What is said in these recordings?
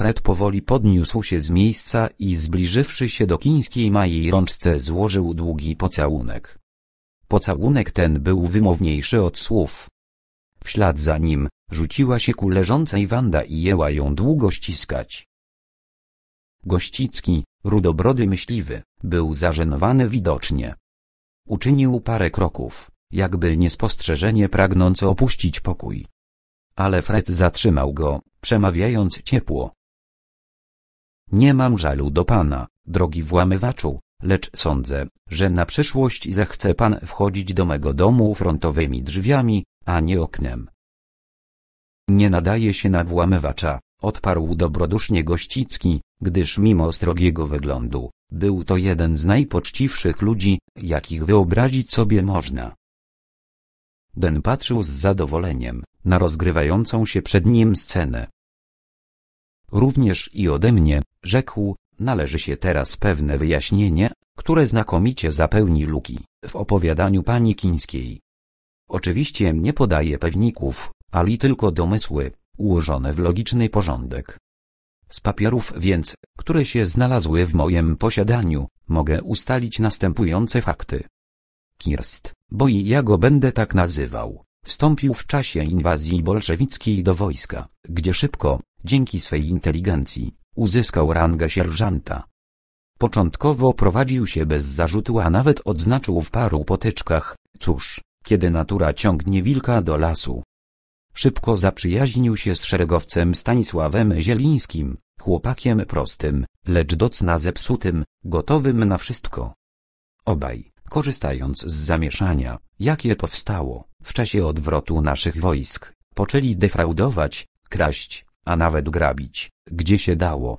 Fred powoli podniósł się z miejsca i zbliżywszy się do chińskiej Majej rączce złożył długi pocałunek. Pocałunek ten był wymowniejszy od słów. W ślad za nim, rzuciła się ku leżącej Wanda i jęła ją długo ściskać. Gościcki, rudobrody myśliwy, był zażenowany widocznie. Uczynił parę kroków, jakby niespostrzeżenie pragnąc opuścić pokój. Ale Fred zatrzymał go, przemawiając ciepło. Nie mam żalu do Pana, drogi włamywaczu, lecz sądzę, że na przyszłość zechce Pan wchodzić do mego domu frontowymi drzwiami, a nie oknem. Nie nadaje się na włamywacza, odparł dobrodusznie Gościcki, gdyż mimo srogiego wyglądu, był to jeden z najpoczciwszych ludzi, jakich wyobrazić sobie można. Den patrzył z zadowoleniem na rozgrywającą się przed nim scenę, również i ode mnie, rzekł, należy się teraz pewne wyjaśnienie, które znakomicie zapełni luki w opowiadaniu pani Kińskiej. Oczywiście nie podaje pewników, ali tylko domysły, ułożone w logiczny porządek. Z papierów więc, które się znalazły w moim posiadaniu, mogę ustalić następujące fakty. Kirst, bo i ja go będę tak nazywał, wstąpił w czasie inwazji bolszewickiej do wojska, gdzie szybko, Dzięki swej inteligencji uzyskał rangę sierżanta. Początkowo prowadził się bez zarzutu, a nawet odznaczył w paru potyczkach, cóż, kiedy natura ciągnie wilka do lasu. Szybko zaprzyjaźnił się z szeregowcem Stanisławem Zielińskim, chłopakiem prostym, lecz docna zepsutym, gotowym na wszystko. Obaj, korzystając z zamieszania, jakie powstało w czasie odwrotu naszych wojsk, poczęli defraudować, kraść, a nawet grabić, gdzie się dało.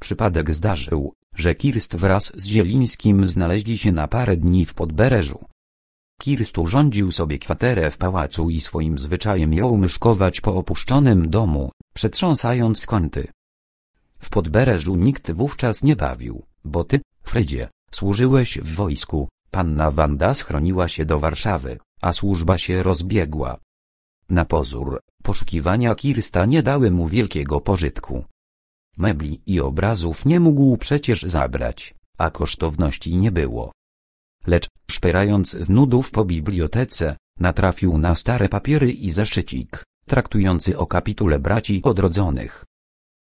Przypadek zdarzył, że Kirst wraz z Zielińskim znaleźli się na parę dni w Podbereżu. Kirst urządził sobie kwaterę w pałacu i swoim zwyczajem jął myszkować po opuszczonym domu, przetrząsając kąty. W Podbereżu nikt wówczas nie bawił, bo ty, Fredzie, służyłeś w wojsku, panna Wanda schroniła się do Warszawy, a służba się rozbiegła. Na pozór, poszukiwania Kirsta nie dały mu wielkiego pożytku. Mebli i obrazów nie mógł przecież zabrać, a kosztowności nie było. Lecz, szperając z nudów po bibliotece, natrafił na stare papiery i zeszycik, traktujący o kapitule braci odrodzonych.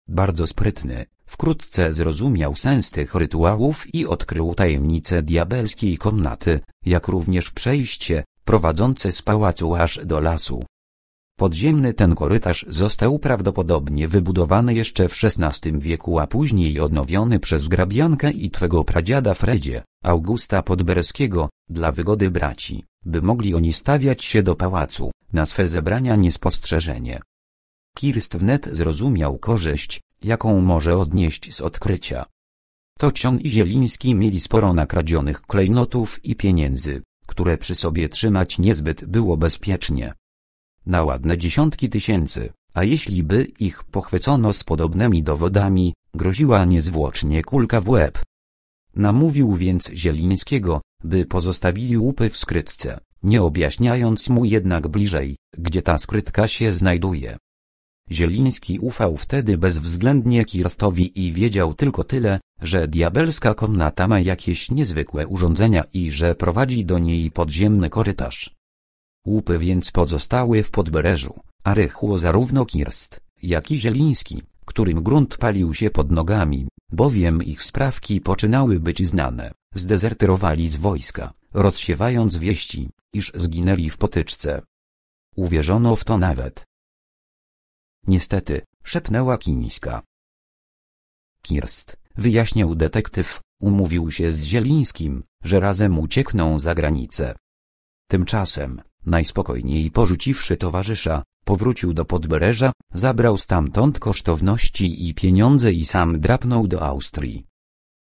Bardzo sprytny, wkrótce zrozumiał sens tych rytuałów i odkrył tajemnicę diabelskiej komnaty, jak również przejście, prowadzące z pałacu aż do lasu. Podziemny ten korytarz został prawdopodobnie wybudowany jeszcze w XVI wieku, a później odnowiony przez grabiankę i twego pradziada Fredzie, Augusta Podberskiego, dla wygody braci, by mogli oni stawiać się do pałacu, na swe zebrania niespostrzeżenie. Kirst wnet zrozumiał korzyść, jaką może odnieść z odkrycia. Tocion i Zieliński mieli sporo nakradzionych klejnotów i pieniędzy, które przy sobie trzymać niezbyt było bezpiecznie na ładne dziesiątki tysięcy, a jeśli by ich pochwycono z podobnymi dowodami, groziła niezwłocznie kulka w łeb. Namówił więc Zielińskiego, by pozostawili łupy w skrytce, nie objaśniając mu jednak bliżej, gdzie ta skrytka się znajduje. Zieliński ufał wtedy bezwzględnie Kirstowi i wiedział tylko tyle, że diabelska komnata ma jakieś niezwykłe urządzenia i że prowadzi do niej podziemny korytarz. Łupy więc pozostały w podbereżu, a rychło zarówno Kirst, jak i Zieliński, którym grunt palił się pod nogami, bowiem ich sprawki poczynały być znane, zdezerterowali z wojska, rozsiewając wieści, iż zginęli w potyczce. Uwierzono w to nawet. Niestety, szepnęła Kińska. Kirst, wyjaśniał detektyw, umówił się z Zielińskim, że razem uciekną za granicę. Tymczasem, Najspokojniej porzuciwszy towarzysza, powrócił do podbreża, zabrał stamtąd kosztowności i pieniądze i sam drapnął do Austrii.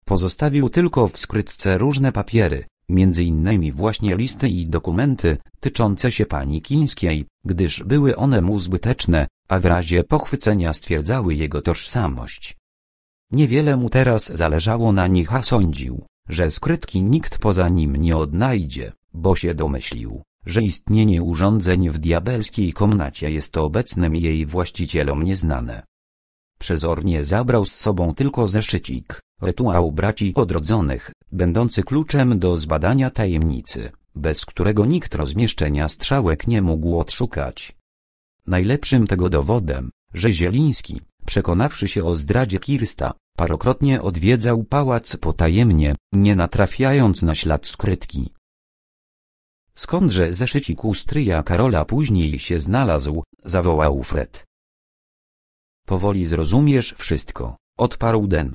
Pozostawił tylko w skrytce różne papiery, między innymi właśnie listy i dokumenty, tyczące się pani Kińskiej, gdyż były one mu zbyteczne, a w razie pochwycenia stwierdzały jego tożsamość. Niewiele mu teraz zależało na nich, a sądził, że skrytki nikt poza nim nie odnajdzie, bo się domyślił, że istnienie urządzeń w diabelskiej komnacie jest obecnym jej właścicielom nieznane. Przezornie zabrał z sobą tylko zeszycik, rytuał braci odrodzonych, będący kluczem do zbadania tajemnicy, bez którego nikt rozmieszczenia strzałek nie mógł odszukać. Najlepszym tego dowodem, że Zieliński, przekonawszy się o zdradzie Kirsta, parokrotnie odwiedzał pałac potajemnie, nie natrafiając na ślad skrytki. Skądże zeszycik u stryja Karola później się znalazł, zawołał Fred. Powoli zrozumiesz wszystko, odparł Den.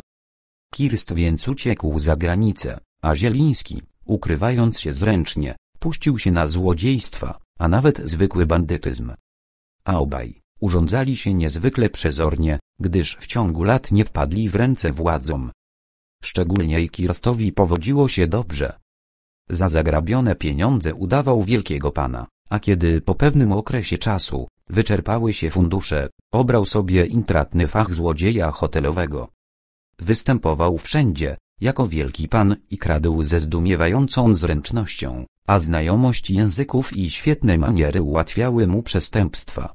Kirst więc uciekł za granicę, a Zieliński, ukrywając się zręcznie, puścił się na złodziejstwa, a nawet zwykły bandytyzm. A obaj urządzali się niezwykle przezornie, gdyż w ciągu lat nie wpadli w ręce władzom. Szczególnie i Kirstowi powodziło się dobrze, za zagrabione pieniądze udawał wielkiego pana, a kiedy po pewnym okresie czasu wyczerpały się fundusze, obrał sobie intratny fach złodzieja hotelowego. Występował wszędzie, jako wielki pan i kradł ze zdumiewającą zręcznością, a znajomość języków i świetne maniery ułatwiały mu przestępstwa.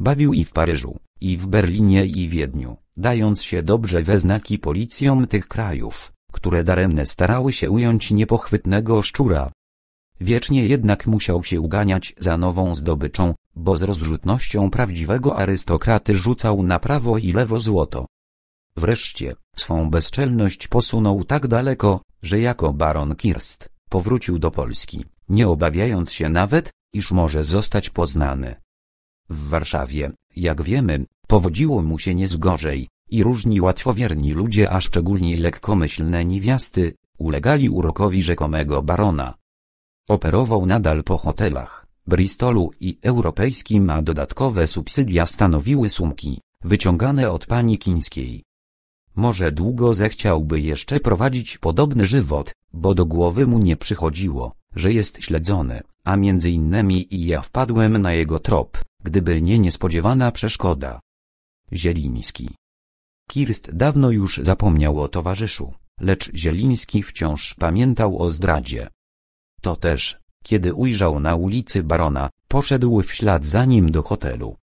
Bawił i w Paryżu, i w Berlinie i Wiedniu, dając się dobrze we znaki policjom tych krajów które daremne starały się ująć niepochwytnego szczura. Wiecznie jednak musiał się uganiać za nową zdobyczą, bo z rozrzutnością prawdziwego arystokraty rzucał na prawo i lewo złoto. Wreszcie, swą bezczelność posunął tak daleko, że jako baron Kirst, powrócił do Polski, nie obawiając się nawet, iż może zostać poznany. W Warszawie, jak wiemy, powodziło mu się niezgorzej, i różni łatwowierni ludzie, a szczególnie lekkomyślne niewiasty, ulegali urokowi rzekomego barona. Operował nadal po hotelach, Bristolu i europejskim, a dodatkowe subsydia stanowiły sumki, wyciągane od pani Kińskiej. Może długo zechciałby jeszcze prowadzić podobny żywot, bo do głowy mu nie przychodziło, że jest śledzony, a między innymi i ja wpadłem na jego trop, gdyby nie niespodziewana przeszkoda. Zieliński Kirst dawno już zapomniał o towarzyszu, lecz Zieliński wciąż pamiętał o zdradzie. To też, kiedy ujrzał na ulicy barona, poszedł w ślad za nim do hotelu.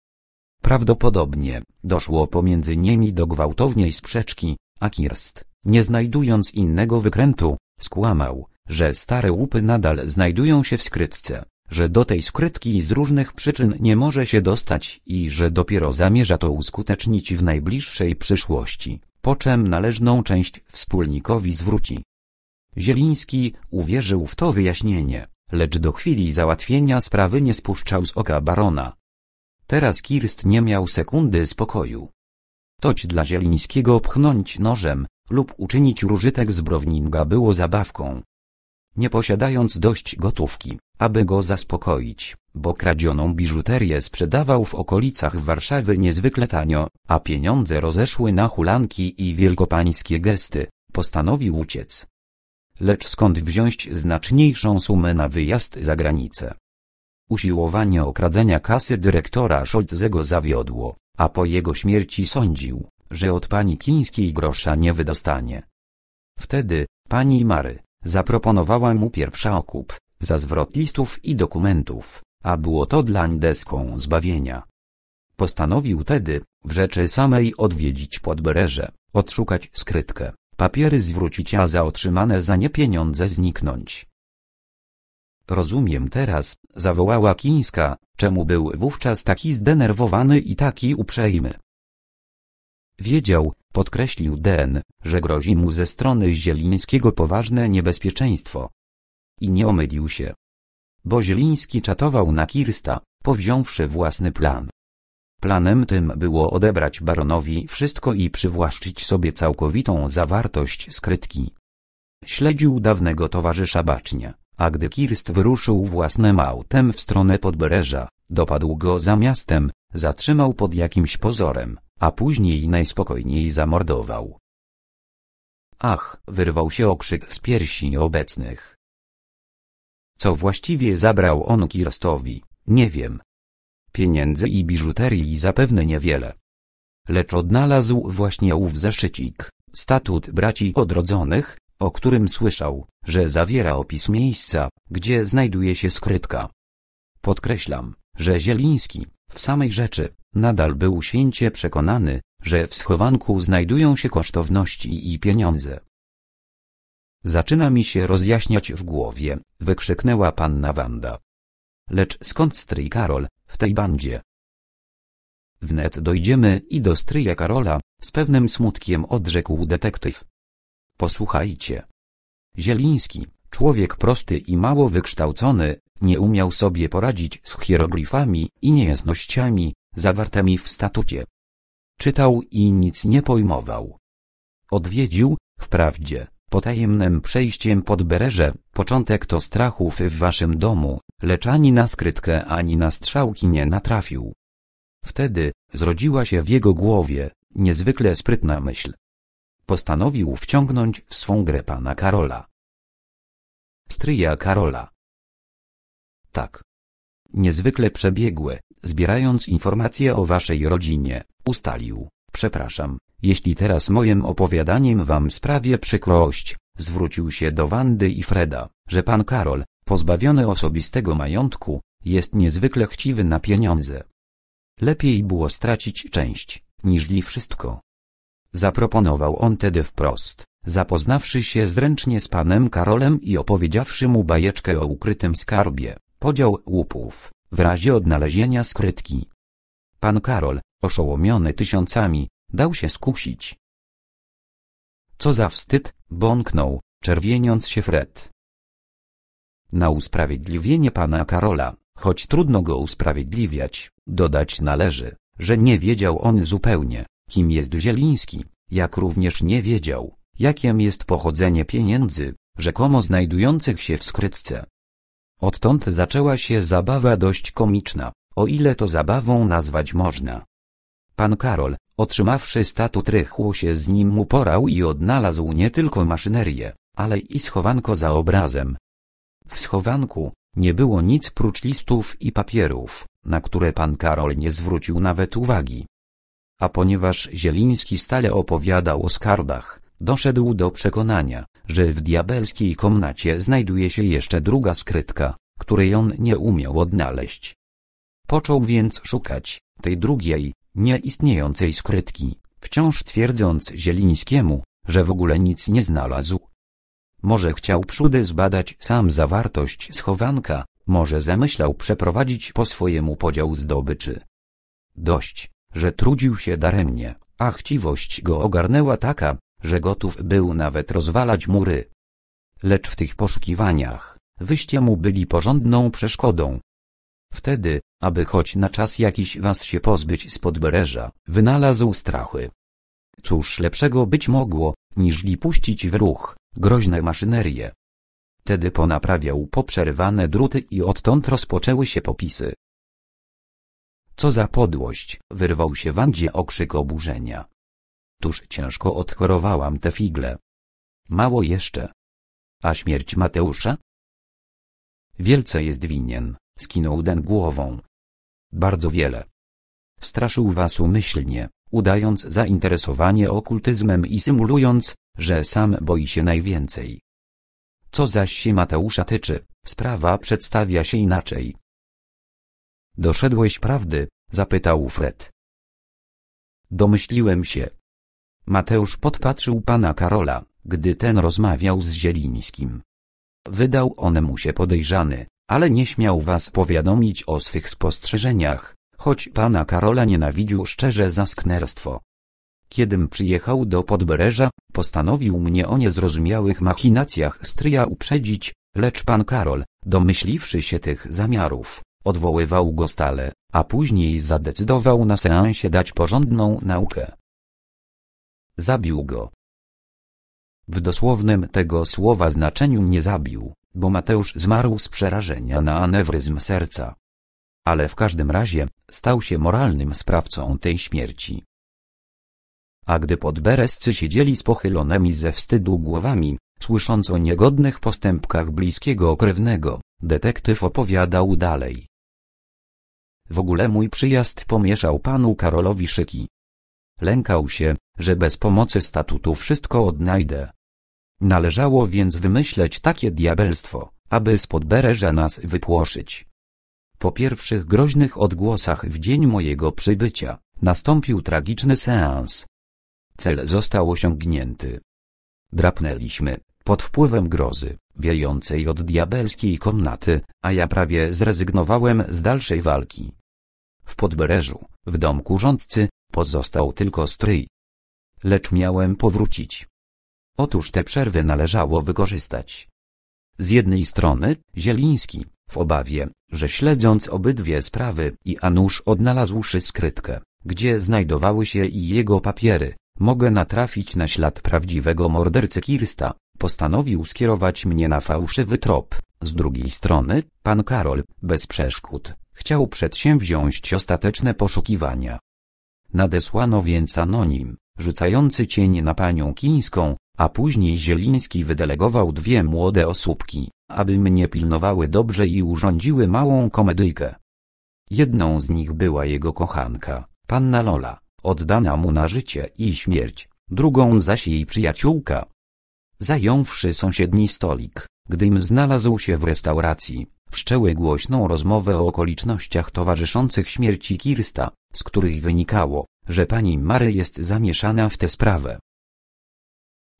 Prawdopodobnie doszło pomiędzy nimi do gwałtownej sprzeczki, a Kirst, nie znajdując innego wykrętu, skłamał, że stare łupy nadal znajdują się w skrytce że do tej skrytki z różnych przyczyn nie może się dostać i że dopiero zamierza to uskutecznić w najbliższej przyszłości, po czym należną część wspólnikowi zwróci. Zieliński uwierzył w to wyjaśnienie, lecz do chwili załatwienia sprawy nie spuszczał z oka barona. Teraz Kirst nie miał sekundy spokoju. Toć dla Zielińskiego pchnąć nożem lub uczynić różytek z Browninga było zabawką, nie posiadając dość gotówki, aby go zaspokoić, bo kradzioną biżuterię sprzedawał w okolicach Warszawy niezwykle tanio, a pieniądze rozeszły na hulanki i wielkopańskie gesty, postanowił uciec. Lecz skąd wziąć znaczniejszą sumę na wyjazd za granicę? Usiłowanie okradzenia kasy dyrektora Scholzego zawiodło, a po jego śmierci sądził, że od pani Kińskiej grosza nie wydostanie. Wtedy, pani Mary, Zaproponowała mu pierwsza okup, za zwrot listów i dokumentów, a było to dlań deską zbawienia. Postanowił tedy, w rzeczy samej odwiedzić podbreże, odszukać skrytkę, papiery zwrócić, a za otrzymane za nie pieniądze zniknąć. Rozumiem teraz, zawołała Kińska, czemu był wówczas taki zdenerwowany i taki uprzejmy. Wiedział, podkreślił Den, że grozi mu ze strony Zielińskiego poważne niebezpieczeństwo. I nie omylił się. Bo Zieliński czatował na Kirsta, powziąwszy własny plan. Planem tym było odebrać baronowi wszystko i przywłaszczyć sobie całkowitą zawartość skrytki. Śledził dawnego towarzysza bacznie, a gdy Kirst wyruszył własnym autem w stronę podbreża, dopadł go za miastem, zatrzymał pod jakimś pozorem, a później najspokojniej zamordował. Ach, wyrwał się okrzyk z piersi obecnych. Co właściwie zabrał on Kirstowi, nie wiem. Pieniędzy i biżuterii zapewne niewiele. Lecz odnalazł właśnie ów zeszycik, statut braci odrodzonych, o którym słyszał, że zawiera opis miejsca, gdzie znajduje się skrytka. Podkreślam, że Zieliński w samej rzeczy, nadal był święcie przekonany, że w schowanku znajdują się kosztowności i pieniądze. Zaczyna mi się rozjaśniać w głowie, wykrzyknęła panna Wanda. Lecz skąd stryj Karol, w tej bandzie? Wnet dojdziemy i do stryja Karola, z pewnym smutkiem odrzekł detektyw. Posłuchajcie. Zieliński, człowiek prosty i mało wykształcony, nie umiał sobie poradzić z hieroglifami i niejasnościami zawartymi w statucie. Czytał i nic nie pojmował. Odwiedził, wprawdzie, potajemnym przejściem pod bereże, początek to strachów w waszym domu, lecz ani na skrytkę ani na strzałki nie natrafił. Wtedy, zrodziła się w jego głowie, niezwykle sprytna myśl. Postanowił wciągnąć w swą grę pana Karola. Stryja Karola tak. Niezwykle przebiegłe. zbierając informacje o waszej rodzinie, ustalił, przepraszam, jeśli teraz moim opowiadaniem wam sprawię przykrość, zwrócił się do Wandy i Freda, że pan Karol, pozbawiony osobistego majątku, jest niezwykle chciwy na pieniądze. Lepiej było stracić część, niżli wszystko. Zaproponował on tedy wprost, zapoznawszy się zręcznie z panem Karolem i opowiedziawszy mu bajeczkę o ukrytym skarbie. Podział łupów, w razie odnalezienia skrytki. Pan Karol, oszołomiony tysiącami, dał się skusić. Co za wstyd, bąknął, czerwieniąc się Fred. Na usprawiedliwienie pana Karola, choć trudno go usprawiedliwiać, dodać należy, że nie wiedział on zupełnie, kim jest Zieliński, jak również nie wiedział, jakiem jest pochodzenie pieniędzy, rzekomo znajdujących się w skrytce. Odtąd zaczęła się zabawa dość komiczna, o ile to zabawą nazwać można. Pan Karol, otrzymawszy statut rychło się z nim uporał i odnalazł nie tylko maszynerię, ale i schowanko za obrazem. W schowanku nie było nic prócz listów i papierów, na które pan Karol nie zwrócił nawet uwagi. A ponieważ Zieliński stale opowiadał o skardach. Doszedł do przekonania, że w diabelskiej komnacie znajduje się jeszcze druga skrytka, której on nie umiał odnaleźć. Począł więc szukać tej drugiej, nieistniejącej skrytki, wciąż twierdząc Zielińskiemu, że w ogóle nic nie znalazł. Może chciał przódy zbadać sam zawartość schowanka, może zamyślał przeprowadzić po swojemu podział zdobyczy. Dość, że trudził się daremnie, a chciwość go ogarnęła taka, że gotów był nawet rozwalać mury. Lecz w tych poszukiwaniach, wyście mu byli porządną przeszkodą. Wtedy, aby choć na czas jakiś was się pozbyć z podbereża, wynalazł strachy. Cóż lepszego być mogło, niżli puścić w ruch, groźne maszynerie. Tedy ponaprawiał poprzerwane druty i odtąd rozpoczęły się popisy. Co za podłość, wyrwał się Wandzie okrzyk oburzenia. Tuż ciężko odchorowałam te figle. Mało jeszcze. A śmierć Mateusza? Wielce jest winien, skinął Den głową. Bardzo wiele. Straszył was umyślnie, udając zainteresowanie okultyzmem i symulując, że sam boi się najwięcej. Co zaś się Mateusza tyczy, sprawa przedstawia się inaczej. Doszedłeś prawdy? zapytał Fred. Domyśliłem się, Mateusz podpatrzył pana Karola, gdy ten rozmawiał z Zielińskim. Wydał on mu się podejrzany, ale nie śmiał was powiadomić o swych spostrzeżeniach, choć pana Karola nienawidził szczerze za sknerstwo. Kiedym przyjechał do Podbereża, postanowił mnie o niezrozumiałych machinacjach stryja uprzedzić, lecz pan Karol, domyśliwszy się tych zamiarów, odwoływał go stale, a później zadecydował na seansie dać porządną naukę. Zabił go. W dosłownym tego słowa znaczeniu nie zabił, bo Mateusz zmarł z przerażenia na anewryzm serca. Ale w każdym razie, stał się moralnym sprawcą tej śmierci. A gdy pod Berescy siedzieli z pochylonymi ze wstydu głowami, słysząc o niegodnych postępkach bliskiego okrewnego, detektyw opowiadał dalej. W ogóle mój przyjazd pomieszał panu Karolowi szyki. Lękał się, że bez pomocy statutu wszystko odnajdę. Należało więc wymyśleć takie diabelstwo, aby spod bereża nas wypłoszyć. Po pierwszych groźnych odgłosach w dzień mojego przybycia, nastąpił tragiczny seans. Cel został osiągnięty. Drapnęliśmy, pod wpływem grozy, wiejącej od diabelskiej komnaty, a ja prawie zrezygnowałem z dalszej walki. W podbereżu, w domku rządcy, Pozostał tylko stryj. Lecz miałem powrócić. Otóż te przerwy należało wykorzystać. Z jednej strony, Zieliński, w obawie, że śledząc obydwie sprawy i Anusz odnalazłszy skrytkę, gdzie znajdowały się i jego papiery, mogę natrafić na ślad prawdziwego mordercy Kirsta, postanowił skierować mnie na fałszywy trop. Z drugiej strony, pan Karol, bez przeszkód, chciał przedsięwziąć ostateczne poszukiwania. Nadesłano więc anonim, rzucający cień na panią Kińską, a później Zieliński wydelegował dwie młode osóbki, aby mnie pilnowały dobrze i urządziły małą komedyjkę. Jedną z nich była jego kochanka, panna Lola, oddana mu na życie i śmierć, drugą zaś jej przyjaciółka. Zająwszy sąsiedni stolik, gdym znalazł się w restauracji, wszczęły głośną rozmowę o okolicznościach towarzyszących śmierci Kirsta, z których wynikało, że pani Mary jest zamieszana w tę sprawę.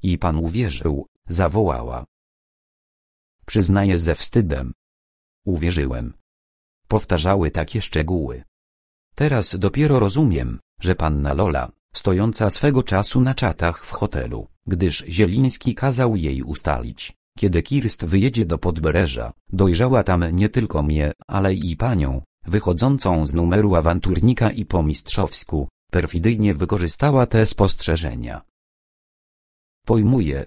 I pan uwierzył, zawołała. Przyznaję ze wstydem. Uwierzyłem. Powtarzały takie szczegóły. Teraz dopiero rozumiem, że panna Lola, stojąca swego czasu na czatach w hotelu, gdyż Zieliński kazał jej ustalić, kiedy Kirst wyjedzie do podbreża, dojrzała tam nie tylko mnie, ale i panią, wychodzącą z numeru awanturnika i po mistrzowsku, perfidyjnie wykorzystała te spostrzeżenia. Pojmuję.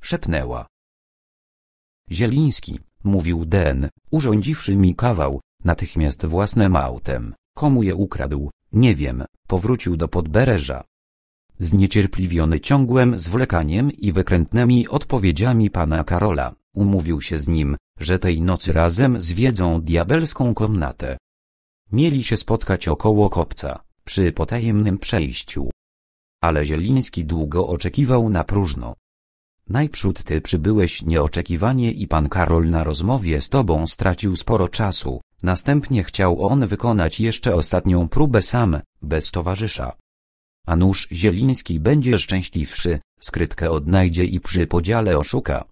Szepnęła. Zieliński, mówił Den, urządziwszy mi kawał, natychmiast własnym autem. Komu je ukradł, nie wiem, powrócił do podbereża. Zniecierpliwiony ciągłym zwlekaniem i wykrętnymi odpowiedziami pana Karola, umówił się z nim, że tej nocy razem zwiedzą diabelską komnatę. Mieli się spotkać około kopca, przy potajemnym przejściu. Ale Zieliński długo oczekiwał na próżno. Najprzód ty przybyłeś nieoczekiwanie i pan Karol na rozmowie z tobą stracił sporo czasu, następnie chciał on wykonać jeszcze ostatnią próbę sam, bez towarzysza. A nóż Zieliński będzie szczęśliwszy, skrytkę odnajdzie i przy podziale oszuka.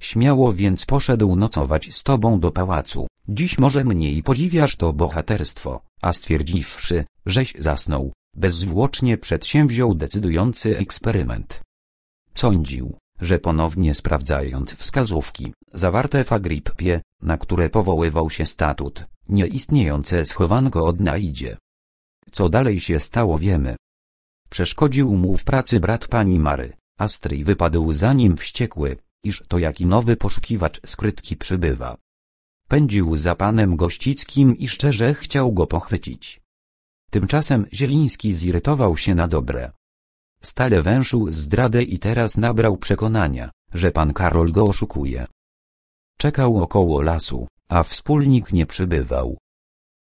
Śmiało więc poszedł nocować z tobą do pałacu. Dziś może mniej podziwiasz to bohaterstwo, a stwierdziwszy, żeś zasnął, bezzwłocznie przedsięwziął decydujący eksperyment. Sądził, że ponownie sprawdzając wskazówki zawarte w Agrippie, na które powoływał się statut, nieistniejące schowanko odnajdzie. Co dalej się stało wiemy. Przeszkodził mu w pracy brat pani Mary, Astryj wypadł za nim wściekły, iż to jaki nowy poszukiwacz skrytki przybywa. Pędził za panem Gościckim i szczerze chciał go pochwycić. Tymczasem Zieliński zirytował się na dobre. Stale węszył zdradę i teraz nabrał przekonania, że pan Karol go oszukuje. Czekał około lasu, a wspólnik nie przybywał.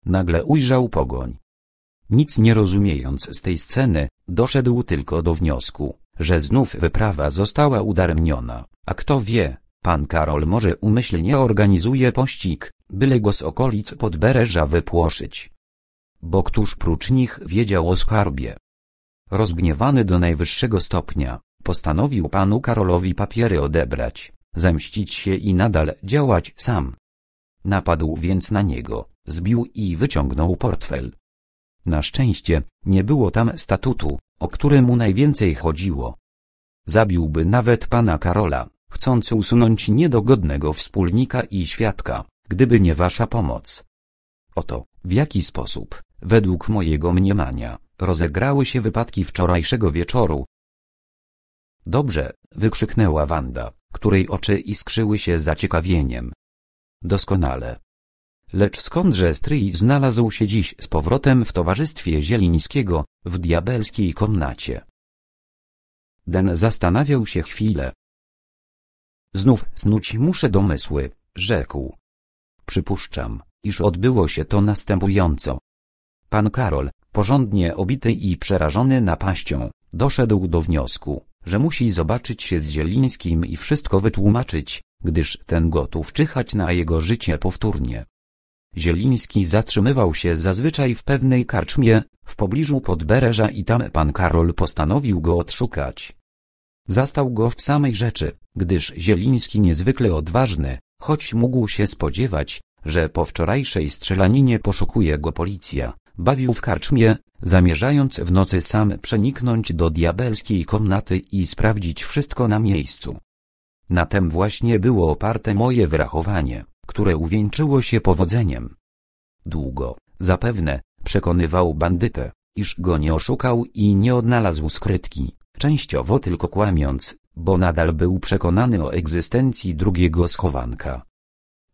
Nagle ujrzał pogoń. Nic nie rozumiejąc z tej sceny, doszedł tylko do wniosku, że znów wyprawa została udaremniona, a kto wie, pan Karol może umyślnie organizuje pościg, byle go z okolic Podbereża wypłoszyć. Bo któż prócz nich wiedział o skarbie? Rozgniewany do najwyższego stopnia, postanowił panu Karolowi papiery odebrać, zemścić się i nadal działać sam. Napadł więc na niego, zbił i wyciągnął portfel, na szczęście nie było tam statutu, o który mu najwięcej chodziło. Zabiłby nawet pana Karola, chcąc usunąć niedogodnego wspólnika i świadka, gdyby nie wasza pomoc. Oto, w jaki sposób, według mojego mniemania, rozegrały się wypadki wczorajszego wieczoru. Dobrze, wykrzyknęła Wanda, której oczy iskrzyły się zaciekawieniem. Doskonale. Lecz skądże stryj znalazł się dziś z powrotem w towarzystwie Zielińskiego, w diabelskiej komnacie? Den zastanawiał się chwilę. Znów snuć muszę domysły, rzekł. Przypuszczam, iż odbyło się to następująco. Pan Karol, porządnie obity i przerażony napaścią, doszedł do wniosku, że musi zobaczyć się z Zielińskim i wszystko wytłumaczyć, gdyż ten gotów czyhać na jego życie powtórnie. Zieliński zatrzymywał się zazwyczaj w pewnej karczmie, w pobliżu Podbereża i tam pan Karol postanowił go odszukać. Zastał go w samej rzeczy, gdyż Zieliński niezwykle odważny, choć mógł się spodziewać, że po wczorajszej strzelaninie poszukuje go policja, bawił w karczmie, zamierzając w nocy sam przeniknąć do diabelskiej komnaty i sprawdzić wszystko na miejscu. Na tem właśnie było oparte moje wyrachowanie które uwieńczyło się powodzeniem. Długo, zapewne, przekonywał bandytę, iż go nie oszukał i nie odnalazł skrytki, częściowo tylko kłamiąc, bo nadal był przekonany o egzystencji drugiego schowanka.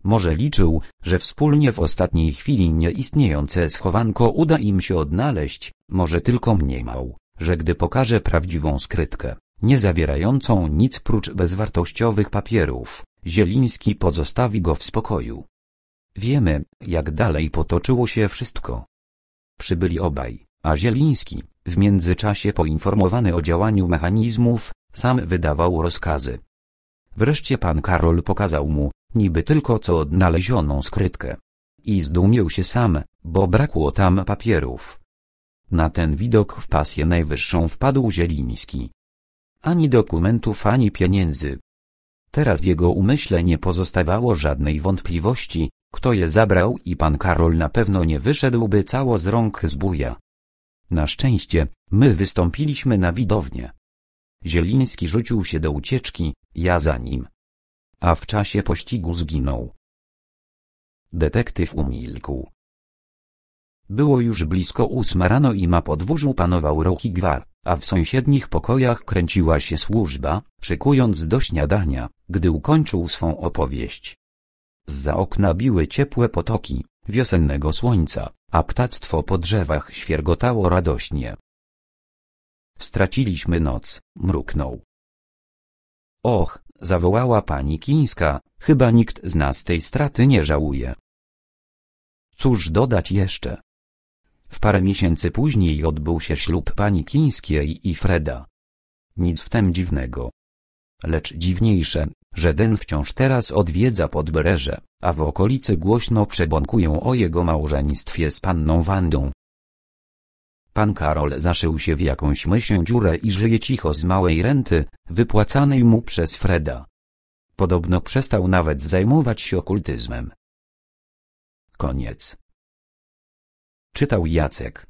Może liczył, że wspólnie w ostatniej chwili nieistniejące schowanko uda im się odnaleźć, może tylko mniemał, że gdy pokaże prawdziwą skrytkę, nie zawierającą nic prócz bezwartościowych papierów, Zieliński pozostawi go w spokoju. Wiemy, jak dalej potoczyło się wszystko. Przybyli obaj, a Zieliński, w międzyczasie poinformowany o działaniu mechanizmów, sam wydawał rozkazy. Wreszcie pan Karol pokazał mu, niby tylko co odnalezioną skrytkę. I zdumił się sam, bo brakło tam papierów. Na ten widok w pasję najwyższą wpadł Zieliński. Ani dokumentów, ani pieniędzy, Teraz w jego umyśle nie pozostawało żadnej wątpliwości, kto je zabrał i pan Karol na pewno nie wyszedłby cało z rąk z Na szczęście, my wystąpiliśmy na widownię. Zieliński rzucił się do ucieczki, ja za nim. A w czasie pościgu zginął. Detektyw umilkł. Było już blisko ósma rano i na podwórzu panował roki gwar a w sąsiednich pokojach kręciła się służba, szykując do śniadania, gdy ukończył swą opowieść. Za okna biły ciepłe potoki wiosennego słońca, a ptactwo po drzewach świergotało radośnie. Straciliśmy noc, mruknął. Och, zawołała pani Kińska, chyba nikt z nas tej straty nie żałuje. Cóż dodać jeszcze? W parę miesięcy później odbył się ślub pani Kińskiej i Freda. Nic w tym dziwnego. Lecz dziwniejsze, że Den wciąż teraz odwiedza Podbreże, a w okolicy głośno przebąkują o jego małżeństwie z panną Wandą. Pan Karol zaszył się w jakąś myślą dziurę i żyje cicho z małej renty, wypłacanej mu przez Freda. Podobno przestał nawet zajmować się okultyzmem. Koniec czytał Jacek